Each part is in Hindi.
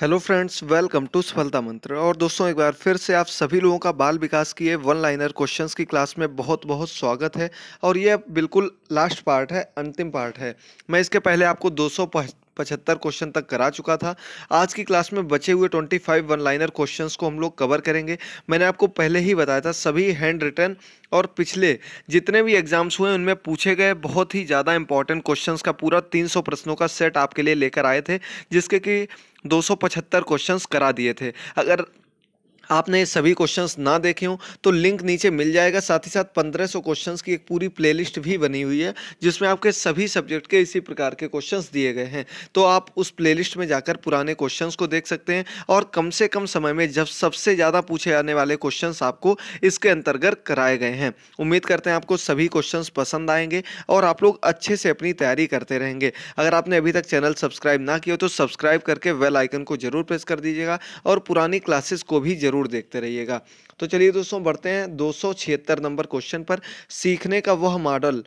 हेलो फ्रेंड्स वेलकम टू सफलता मंत्र और दोस्तों एक बार फिर से आप सभी लोगों का बाल विकास की वन लाइनर क्वेश्चंस की क्लास में बहुत बहुत स्वागत है और ये बिल्कुल लास्ट पार्ट है अंतिम पार्ट है मैं इसके पहले आपको 200 पचहत्तर क्वेश्चन तक करा चुका था आज की क्लास में बचे हुए twenty five one liner question को हम लोग कवर करेंगे मैंने आपको पहले ही बताया था सभी हैंड रिटर्न और पिछले जितने भी एग्जाम्स हुए उनमें पूछे गए बहुत ही ज़्यादा इंपॉर्टेंट क्वेश्चंस का पूरा 300 प्रश्नों का सेट आपके लिए लेकर आए थे जिसके कि 275 क्वेश्चंस करा दिए थे अगर आपने सभी क्वेश्चंस ना देखे हों तो लिंक नीचे मिल जाएगा साथ ही साथ 1500 क्वेश्चंस की एक पूरी प्लेलिस्ट भी बनी हुई है जिसमें आपके सभी सब्जेक्ट के इसी प्रकार के क्वेश्चंस दिए गए हैं तो आप उस प्लेलिस्ट में जाकर पुराने क्वेश्चंस को देख सकते हैं और कम से कम समय में जब सबसे ज़्यादा पूछे जाने वाले क्वेश्चन आपको इसके अंतर्गत कराए गए हैं उम्मीद करते हैं आपको सभी क्वेश्चन पसंद आएंगे और आप लोग अच्छे से अपनी तैयारी करते रहेंगे अगर आपने अभी तक चैनल सब्सक्राइब ना किया तो सब्सक्राइब करके वेल आइकन को जरूर प्रेस कर दीजिएगा और पुरानी क्लासेस को भी जरूर ज़रूर देखते रहिएगा तो चलिए दोस्तों बढ़ते हैं दो नंबर क्वेश्चन पर सीखने का वह मॉडल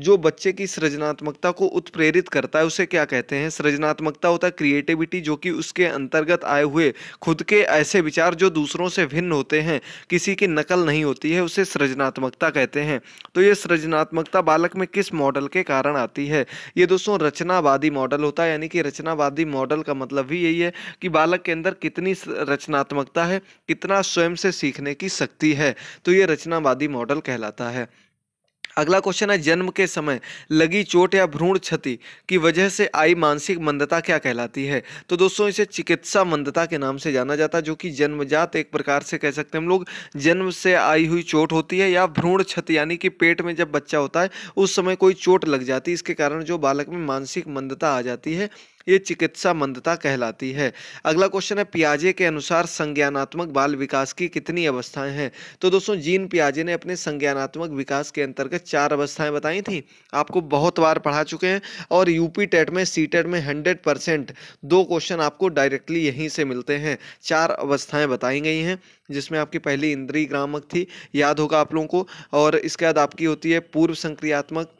जो बच्चे की सृजनात्मकता को उत्प्रेरित करता है उसे क्या कहते हैं सृजनात्मकता होता है क्रिएटिविटी जो कि उसके अंतर्गत आए हुए खुद के ऐसे विचार जो दूसरों से भिन्न होते हैं किसी की नकल नहीं होती है उसे सृजनात्मकता कहते हैं तो ये सृजनात्मकता बालक में किस मॉडल के कारण आती है ये दोस्तों रचनावादी मॉडल होता है यानी कि रचनावादी मॉडल का मतलब भी यही है कि बालक के अंदर कितनी रचनात्मकता है कितना स्वयं से सीखने की शक्ति है तो ये रचनावादी मॉडल कहलाता है अगला क्वेश्चन है जन्म के समय लगी चोट या भ्रूण क्षति की वजह से आई मानसिक मंदता क्या कहलाती है तो दोस्तों इसे चिकित्सा मंदता के नाम से जाना जाता है जो कि जन्मजात एक प्रकार से कह सकते हैं हम लोग जन्म से आई हुई चोट होती है या भ्रूण क्षति यानी कि पेट में जब बच्चा होता है उस समय कोई चोट लग जाती है इसके कारण जो बालक में मानसिक मंदता आ जाती है ये चिकित्सा मंदता कहलाती है अगला क्वेश्चन है पियाजे के अनुसार संज्ञानात्मक बाल विकास की कितनी अवस्थाएं हैं तो दोस्तों जीन पियाजे ने अपने संज्ञानात्मक विकास के अंतर्गत चार अवस्थाएं बताई थी आपको बहुत बार पढ़ा चुके हैं और यूपी टेट में सी टेट में हंड्रेड परसेंट दो क्वेश्चन आपको डायरेक्टली यहीं से मिलते हैं चार अवस्थाएं बताई गई हैं जिसमें आपकी पहली इंद्री ग्रामक थी याद होगा आप लोगों को और इसके बाद आपकी होती है पूर्व संक्रियात्मक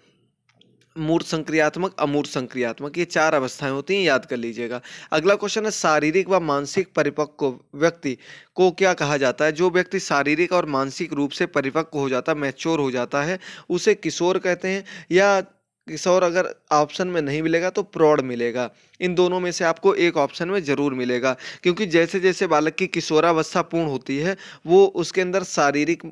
मूर्त संक्रियात्मक अमूर्त संक्रियात्मक ये चार अवस्थाएं होती हैं याद कर लीजिएगा अगला क्वेश्चन है शारीरिक व मानसिक परिपक्व व्यक्ति को क्या कहा जाता है जो व्यक्ति शारीरिक और मानसिक रूप से परिपक्व हो जाता है मैच्योर हो जाता है उसे किशोर कहते हैं या किशोर अगर ऑप्शन में नहीं मिलेगा तो प्रौढ़ मिलेगा इन दोनों में से आपको एक ऑप्शन में ज़रूर मिलेगा क्योंकि जैसे जैसे बालक की किशोरावस्था पूर्ण होती है वो उसके अंदर शारीरिक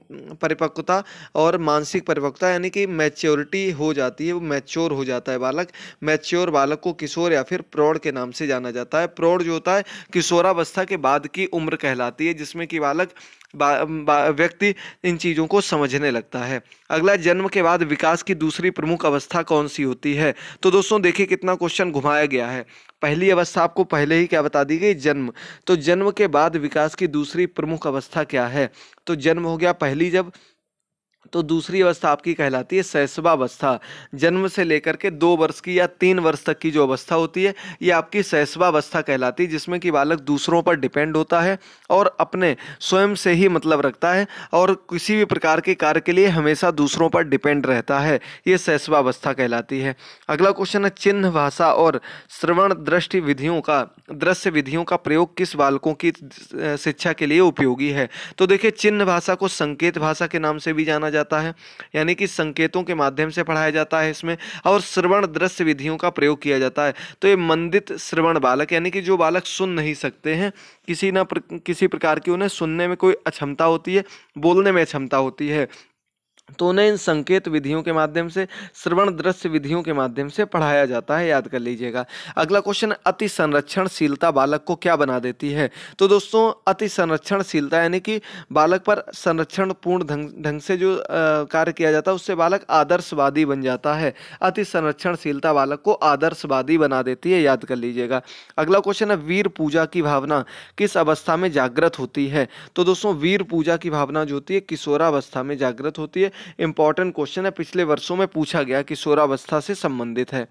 परिपक्वता और मानसिक परिपक्वता यानी कि मैच्योरिटी हो जाती है वो मैच्योर हो जाता है बालक मैच्योर बालक को किशोर या फिर प्रौढ़ के नाम से जाना जाता है प्रौढ़ जो होता है किशोरावस्था के बाद की उम्र कहलाती है जिसमें कि बालक व्यक्ति इन चीज़ों को समझने लगता है अगला जन्म के बाद विकास की दूसरी प्रमुख अवस्था कौन सी होती है तो दोस्तों देखिए कितना क्वेश्चन घुमाया गया है पहली अवस्था आपको पहले ही क्या बता दी गई जन्म तो जन्म के बाद विकास की दूसरी प्रमुख अवस्था क्या है तो जन्म हो गया पहली जब तो दूसरी अवस्था आपकी कहलाती है शैशवावस्था जन्म से लेकर के दो वर्ष की या तीन वर्ष तक की जो अवस्था होती है ये आपकी शैशवावस्था कहलाती है जिसमें कि बालक दूसरों पर डिपेंड होता है और अपने स्वयं से ही मतलब रखता है और किसी भी प्रकार के कार्य के लिए हमेशा दूसरों पर डिपेंड रहता है ये शैशवावस्था कहलाती है अगला क्वेश्चन है चिन्ह भाषा और श्रवण दृष्टि विधियों का दृश्य विधियों का प्रयोग किस बालकों की शिक्षा के लिए उपयोगी है तो देखिए चिन्ह भाषा को संकेत भाषा के नाम से भी जाना जाता है यानी कि संकेतों के माध्यम से पढ़ाया जाता है इसमें और श्रवण दृश्य विधियों का प्रयोग किया जाता है तो ये मंदित श्रवण बालक यानी कि जो बालक सुन नहीं सकते हैं किसी ना प्र, किसी प्रकार की उन्हें सुनने में कोई अक्षमता होती है बोलने में अक्षमता होती है तो उन्हें इन संकेत विधियों के माध्यम से श्रवण दृश्य विधियों के माध्यम से पढ़ाया जाता है याद कर लीजिएगा अगला क्वेश्चन अति संरक्षणशीलता बालक को क्या बना देती है तो दोस्तों अति संरक्षणशीलता यानी कि बालक पर संरक्षण पूर्ण ढंग ढंग से जो कार्य किया जाता है उससे बालक आदर्शवादी बन जाता है अति संरक्षणशीलता बालक को आदर्शवादी बना देती है याद कर लीजिएगा अगला क्वेश्चन है वीर पूजा की भावना किस अवस्था में जागृत होती है तो दोस्तों वीर पूजा की भावना जो होती है किशोरावस्था में जागृत होती है इंपॉर्टेंट क्वेश्चन है पिछले वर्षों में पूछा गया कि किशोरावस्था से संबंधित है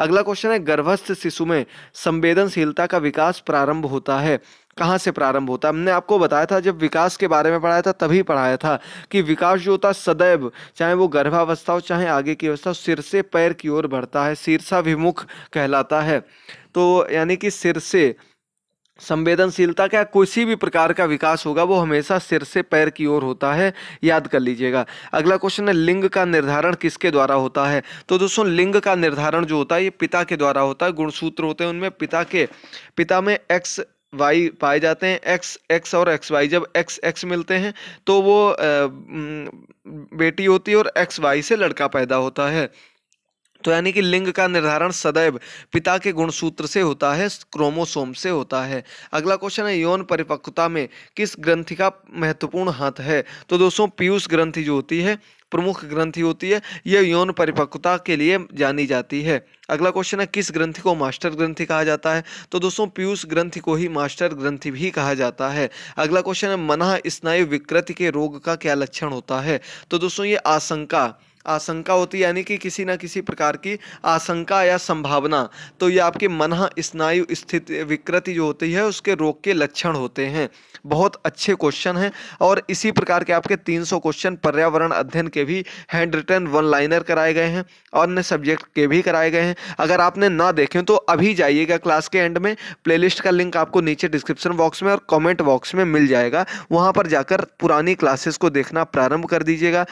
अगला क्वेश्चन है गर्भस्थ शिशु में संवेदनशीलता का विकास प्रारंभ होता है कहाँ से प्रारंभ होता है हमने आपको बताया था जब विकास के बारे में पढ़ाया था तभी पढ़ाया था कि विकास जो होता है सदैव चाहे वो गर्भावस्था हो चाहे आगे की अवस्था सिर से पैर की ओर बढ़ता है शीर्षाभिमुख कहलाता है तो यानी कि सिर से संवेदनशीलता का किसी भी प्रकार का विकास होगा वो हमेशा सिर से पैर की ओर होता है याद कर लीजिएगा अगला क्वेश्चन है लिंग का निर्धारण किसके द्वारा होता है तो दोस्तों लिंग का निर्धारण जो होता है ये पिता के द्वारा होता है गुणसूत्र होते हैं उनमें पिता के पिता में एक्स वाई पाए जाते हैं एक्स एक्स और एक्स वाई जब एक्स एक्स मिलते हैं तो वो बेटी होती है और एक्स वाई से लड़का पैदा होता है तो यानी कि लिंग का निर्धारण सदैव पिता के गुणसूत्र से होता है क्रोमोसोम से होता है अगला क्वेश्चन है यौन परिपक्वता में किस ग्रंथि का महत्वपूर्ण हाथ है तो दोस्तों पीयूष ग्रंथि जो होती है प्रमुख ग्रंथि होती है यह यौन परिपक्वता के लिए जानी जाती है अगला क्वेश्चन है किस ग्रंथि को मास्टर ग्रंथि कहा जाता है तो दोस्तों पीयूष ग्रंथि को ही मास्टर ग्रंथि भी कहा जाता है अगला क्वेश्चन है मना स्नायु विकृति के रोग का क्या लक्षण होता है तो दोस्तों ये आशंका आशंका होती है यानी कि किसी ना किसी प्रकार की आशंका या संभावना तो ये आपके मन स्नायु स्थिति विकृति जो होती है उसके रोग के लक्षण होते हैं बहुत अच्छे क्वेश्चन हैं और इसी प्रकार के आपके 300 क्वेश्चन पर्यावरण अध्ययन के भी हैंड रिटर्न वन लाइनर कराए गए हैं और अन्य सब्जेक्ट के भी कराए गए हैं अगर आपने ना देखें तो अभी जाइएगा क्लास के एंड में प्लेलिस्ट का लिंक आपको नीचे डिस्क्रिप्शन बॉक्स में और कॉमेंट बॉक्स में मिल जाएगा वहाँ पर जाकर पुरानी क्लासेस को देखना प्रारंभ कर दीजिएगा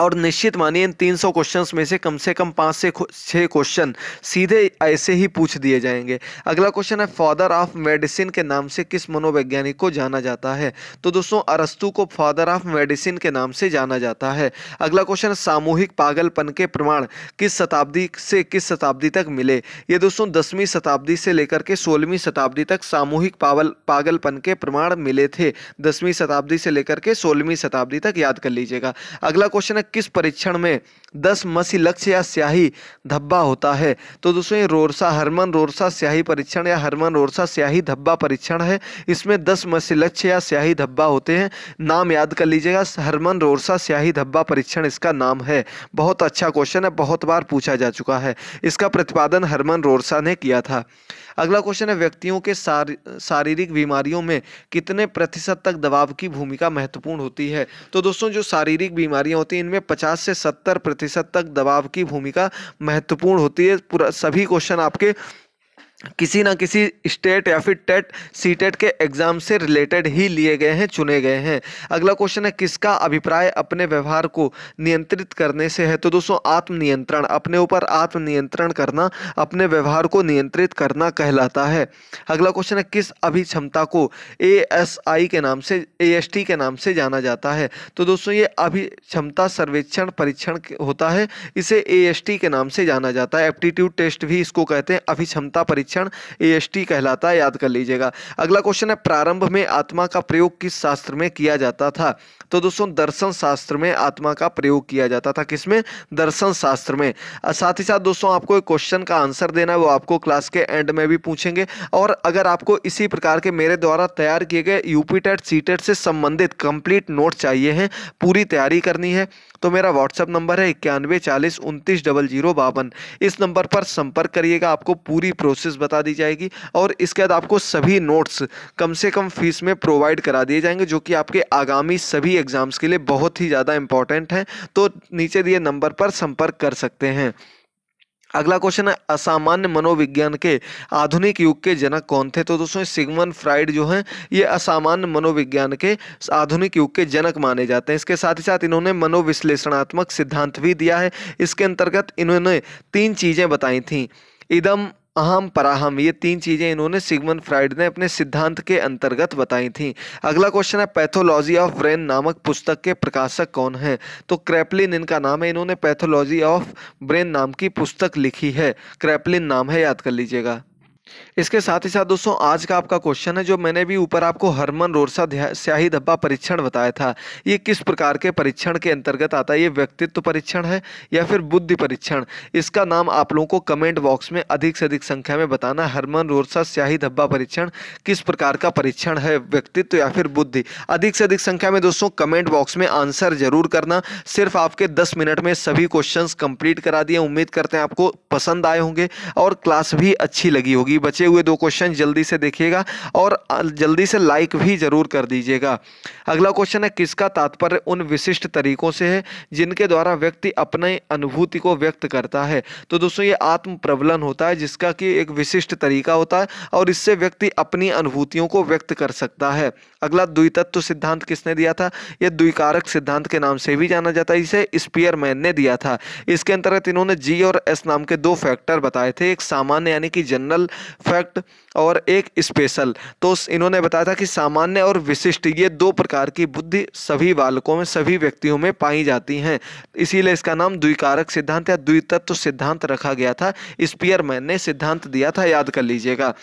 और निश्चित मानिए इन 300 क्वेश्चंस में से कम से कम पाँच से छः क्वेश्चन सीधे ऐसे ही पूछ दिए जाएंगे अगला क्वेश्चन है फादर ऑफ मेडिसिन के नाम से किस मनोवैज्ञानिक को जाना जाता है तो दोस्तों अरस्तु को फादर ऑफ मेडिसिन के नाम से जाना जाता है अगला क्वेश्चन सामूहिक पागलपन के प्रमाण किस शताब्दी से किस शताब्दी तक मिले ये दोस्तों दसवीं शताब्दी से लेकर के सोलहवीं शताब्दी तक सामूहिक पागल पागलपन के प्रमाण मिले थे दसवीं शताब्दी से लेकर के सोलहवीं शताब्दी तक याद कर लीजिएगा अगला क्वेश्चन है किस परीक्षण में दस मसी लक्ष्य या स्याही धब्बा होता है तो दोस्तों ये रोरसा हरमन रोरसा स्याही परीक्षण या हरमन रोरसा स्याही धब्बा परीक्षण है इसमें दस मसी लक्ष्य या स्याही धब्बा होते हैं नाम याद कर लीजिएगा हरमन रोरसा स्याही धब्बा परीक्षण इसका नाम है बहुत अच्छा क्वेश्चन है बहुत बार पूछा जा चुका है इसका प्रतिपादन हरमन रोरसा ने किया था अगला क्वेश्चन है व्यक्तियों के शारीरिक बीमारियों में कितने प्रतिशत तक दबाव की भूमिका महत्वपूर्ण होती है तो दोस्तों जो शारीरिक बीमारियाँ होती हैं इनमें पचास से सत्तर प्रतिशत तक दबाव की भूमिका महत्वपूर्ण होती है पूरा सभी क्वेश्चन आपके किसी ना किसी स्टेट या फिर टेट सी टेट के एग्जाम से रिलेटेड ही लिए गए हैं चुने गए हैं अगला क्वेश्चन है किसका अभिप्राय अपने व्यवहार को नियंत्रित करने से है तो दोस्तों आत्मनियंत्रण अपने ऊपर आत्मनियंत्रण करना अपने व्यवहार को नियंत्रित करना कहलाता है अगला क्वेश्चन है किस अभिक्षमता को ए एस आई के नाम से ए एस टी के नाम से जाना जाता है तो दोस्तों ये अभिक्षमता सर्वेक्षण परीक्षण होता है इसे ए एस टी के नाम से जाना जाता है एप्टीट्यूड टेस्ट भी इसको कहते हैं अभिक्षमता परीक्षण परीक्षण ए कहलाता है याद कर लीजिएगा अगला क्वेश्चन है प्रारंभ में आत्मा का प्रयोग किस शास्त्र में किया जाता था तो दोस्तों दर्शन शास्त्र में आत्मा का प्रयोग किया जाता था किसमें दर्शन शास्त्र में साथ ही साथ दोस्तों आपको एक क्वेश्चन का आंसर देना है वो आपको क्लास के एंड में भी पूछेंगे और अगर आपको इसी प्रकार के मेरे द्वारा तैयार किए गए यूपी टेट सी टेट से संबंधित कंप्लीट नोट चाहिए हैं पूरी तैयारी करनी है तो मेरा व्हाट्सअप नंबर है इक्यानवे चालीस उनतीस डबल जीरो बावन इस नंबर पर संपर्क करिएगा आपको पूरी प्रोसेस बता दी जाएगी और इसके बाद आपको सभी नोट्स कम से कम फीस में प्रोवाइड करा दिए जाएंगे जो कि आपके आगामी सभी एग्ज़ाम्स के लिए बहुत ही ज़्यादा इंपॉर्टेंट हैं तो नीचे दिए नंबर पर संपर्क कर सकते हैं अगला क्वेश्चन है असामान्य मनोविज्ञान के आधुनिक युग के जनक कौन थे तो दोस्तों सिगमन फ्राइड जो हैं ये असामान्य मनोविज्ञान के आधुनिक युग के जनक माने जाते हैं इसके साथ ही साथ इन्होंने मनोविश्लेषणात्मक सिद्धांत भी दिया है इसके अंतर्गत इन्होंने तीन चीज़ें बताई थीं इदम अहम पराहम ये तीन चीज़ें इन्होंने सिगमन फ्राइड ने अपने सिद्धांत के अंतर्गत बताई थीं अगला क्वेश्चन है पैथोलॉजी ऑफ ब्रेन नामक पुस्तक के प्रकाशक कौन हैं तो क्रैपलिन इनका नाम है इन्होंने पैथोलॉजी ऑफ ब्रेन नाम की पुस्तक लिखी है क्रैपलिन नाम है याद कर लीजिएगा इसके साथ ही साथ दोस्तों आज का आपका क्वेश्चन है जो मैंने भी ऊपर आपको हरमन रोरसा स्याही धब्बा परीक्षण बताया था ये किस प्रकार के परीक्षण के अंतर्गत आता है ये व्यक्तित्व परीक्षण है या फिर बुद्धि परीक्षण इसका नाम आप लोगों को कमेंट बॉक्स में अधिक से अधिक संख्या में बताना हरमन रोरसा स्याही धब्बा परीक्षण किस प्रकार का परीक्षण है व्यक्तित्व या फिर बुद्धि अधिक से अधिक संख्या में दोस्तों कमेंट बॉक्स में आंसर जरूर करना सिर्फ आपके दस मिनट में सभी क्वेश्चन कंप्लीट करा दिए उम्मीद करते हैं आपको पसंद आए होंगे और क्लास भी अच्छी लगी होगी जी बचे हुए दो क्वेश्चन जल्दी से देखिएगा और जल्दी से लाइक भी ज़रूर कर दीजिएगा अगला क्वेश्चन है किसका तात्पर्य उन विशिष्ट तरीकों से है जिनके द्वारा व्यक्ति अपने अनुभूति को व्यक्त करता है तो दोस्तों ये आत्म प्रबलन होता है जिसका कि एक विशिष्ट तरीका होता है और इससे व्यक्ति अपनी अनुभूतियों को व्यक्त कर सकता है अगला द्वितत्व सिद्धांत किसने दिया था यह द्विकारक सिद्धांत के नाम से भी जाना जाता है इसे स्पियरमैन ने दिया था इसके अंतर्गत इन्होंने जी और एस नाम के दो फैक्टर बताए थे एक सामान्य यानी कि जनरल फैक्ट और एक स्पेशल तो इन्होंने बताया था कि सामान्य और विशिष्ट ये दो प्रकार की बुद्धि सभी बालकों में सभी व्यक्तियों में पाई जाती हैं इसीलिए इसका नाम द्विकारक सिद्धांत या द्वितत्व सिद्धांत रखा गया था स्पियरमैन ने सिद्धांत दिया था याद कर लीजिएगा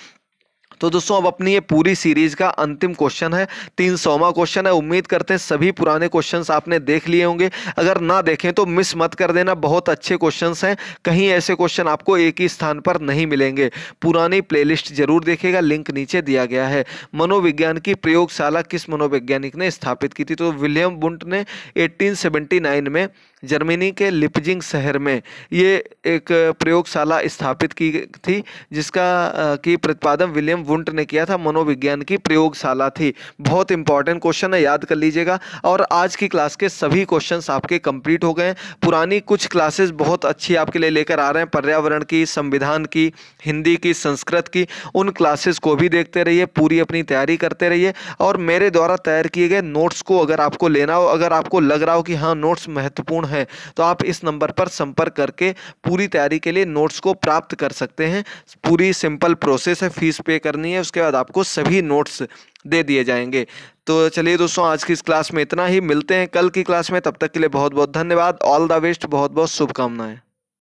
तो दोस्तों अब अपनी ये पूरी सीरीज का अंतिम क्वेश्चन है तीन सौवा क्वेश्चन है उम्मीद करते हैं सभी पुराने क्वेश्चन आपने देख लिए होंगे अगर ना देखें तो मिस मत कर देना बहुत अच्छे क्वेश्चन हैं कहीं ऐसे क्वेश्चन आपको एक ही स्थान पर नहीं मिलेंगे पुरानी प्लेलिस्ट जरूर देखेगा लिंक नीचे दिया गया है मनोविज्ञान की प्रयोगशाला किस मनोवैज्ञानिक ने स्थापित की थी तो विलियम बुंट ने 1879 में जर्मनी के लिपजिंग शहर में ये एक प्रयोगशाला स्थापित की थी जिसका की प्रतिपादन विलियम वुंट ने किया था मनोविज्ञान की प्रयोगशाला थी बहुत इंपॉर्टेंट क्वेश्चन है याद कर लीजिएगा और आज की क्लास के सभी क्वेश्चन आपके कंप्लीट हो गए पुरानी कुछ क्लासेस बहुत अच्छी आपके लिए लेकर आ रहे हैं पर्यावरण की संविधान की हिंदी की संस्कृत की उन क्लासेस को भी देखते रहिए पूरी अपनी तैयारी करते रहिए और मेरे द्वारा तैयार किए गए नोट्स को अगर आपको लेना हो अगर आपको लग रहा हो कि हाँ नोट्स महत्वपूर्ण है है तो आप इस नंबर पर संपर्क करके पूरी तैयारी के लिए नोट्स को प्राप्त कर सकते हैं पूरी सिंपल प्रोसेस है फीस पे करनी है उसके बाद आपको सभी नोट्स दे दिए जाएंगे तो चलिए दोस्तों आज की इस क्लास में इतना ही मिलते हैं कल की क्लास में तब तक के लिए बहुत बहुत धन्यवाद ऑल द बेस्ट बहुत बहुत शुभकामनाएं